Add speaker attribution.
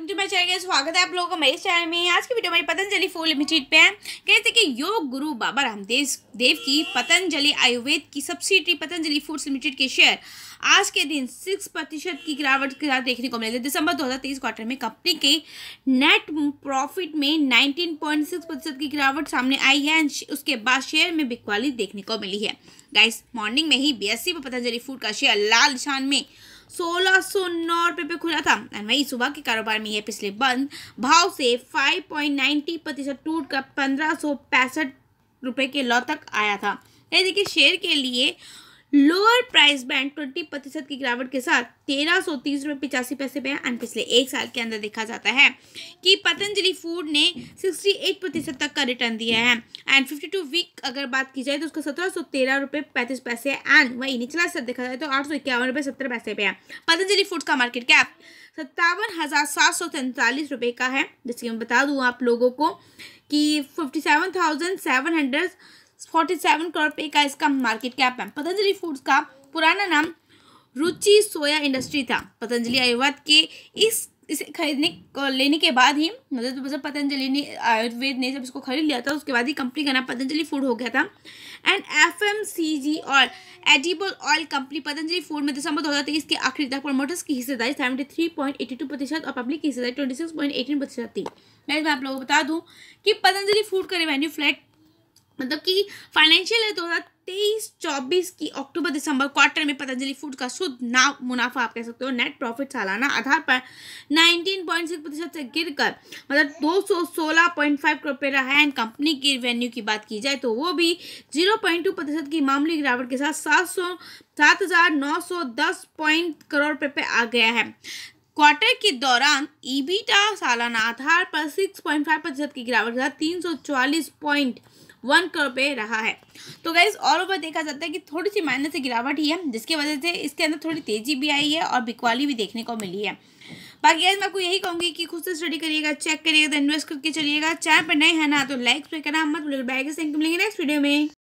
Speaker 1: welcome स्वागत है आप लोगों का मेरे चैनल में आज की वीडियो में पतंजलि फूड लिमिटेड पे है कहते कि योग गुरु बाबा रामदेव देव की पतंजलि आयुर्वेद की सब्सिडी पतंजलि फूड्स लिमिटेड के शेयर आज के दिन सिक्स प्रतिशत की गिरावट के साथ देखने को मिले थे दिसंबर 2023 क्वार्टर में कंपनी के नेट प्रॉफिट में 19.6 प्रतिशत की गिरावट सामने आई है उसके बाद शेयर में बिकवाली देखने को मिली है गाइस मॉर्निंग में ही बी एस पतंजलि फूड का शेयर लाल निशान में सोलह सौ नौ पे खुला था एंड वही सुबह के कारोबार में यह पिछले बंद भाव से 5.90 प्रतिशत टूट कर पंद्रह रुपए के लॉ तक आया था ये देखिए शेयर के लिए लोअर प्राइस बैंड ट्वेंटी प्रतिशत की गिरावट के साथ तेरह सौ तीस रुपये पिचासी पैसे पे एंड पिछले एक साल के अंदर देखा जाता है कि पतंजलि फूड ने सिक्सटी एट प्रतिशत तक का रिटर्न दिया है एंड फिफ्टी टू वीक अगर बात की जाए तो उसका सत्रह सौ तेरह रुपये पैंतीस पैसे एंड वही निचला सर देखा जाए तो आठ सौ इक्यावन रुपये सत्तर पैसे पे है पतंजलि फूड्स का मार्केट कैप सत्तावन हज़ार सात सौ तैंतालीस रुपये का है जिसकी मैं बता दूँ आप लोगों को कि fifty seven thousand seven hundred forty seven crore रुपये का इसका मार्केट कैप है पतंजलि फूड्स का पुराना नाम रुचि सोया इंडस्ट्री था पतंजलि आयुर्वेद के इस इसे खरीदने लेने के बाद ही मतलब तो पतंजलि ने आयुर्वेद ने जब इसको खरीद लिया था उसके बाद ही कंपनी का नाम पतंजलि फूड हो गया था and F M C G और edible oil company Patanjali food में दिसंबर दो हज़ार तेईस के आखिरी तक प्रमोटर्स की हिस्सेदारी seventy three point eighty two प्रतिशत और पब्लिक की हिस्सेदारी ट्वेंटी सिक्स पॉइंट एटीन प्रतिशत थी मैं आप लोगों को बता दूँ कि पतंजलि फूड का रेवेन्यू फ्लैट मतलब कि फाइनेंशियल है दो हज़ार तेईस चौबीस की अक्टूबर दिसंबर क्वार्टर में पतंजलि फूड का शुद्ध ना मुनाफा आप कह सकते हो नेट प्रॉफिट सालाना आधार पर नाइनटीन पॉइंट सिक्स प्रतिशत से गिर कर मतलब दो सौ सोलह पॉइंट फाइव करोड़ रुपये रहा है एंड कंपनी की रेवेन्यू की बात की जाए तो वो भी जीरो पॉइंट टू प्रतिशत की मामूली गिरावट के साथ सात सौ सात हजार नौ सौ दस पॉइंट करोड़ रुपये पे आ गया है क्वार्टर के दौरान ईबीटा सालाना आधार पर 6.5 प्रतिशत की गिरावट के पॉइंट वन करोड़ पे रहा है तो गैस ऑल ओवर देखा जाता है कि थोड़ी सी माइनस से गिरावट ही है जिसकी वजह से इसके अंदर थोड़ी तेजी भी आई है और बिकवाली भी देखने को मिली है बाकी गाइज मैं आपको यही कहूंगी कि खुद से स्टडी करिएगा चेक करिएगा इन्वेस्ट करके चलिएगा चैनल पर नए हैं ना तो लाइक करना मत नेक्स्ट वीडियो में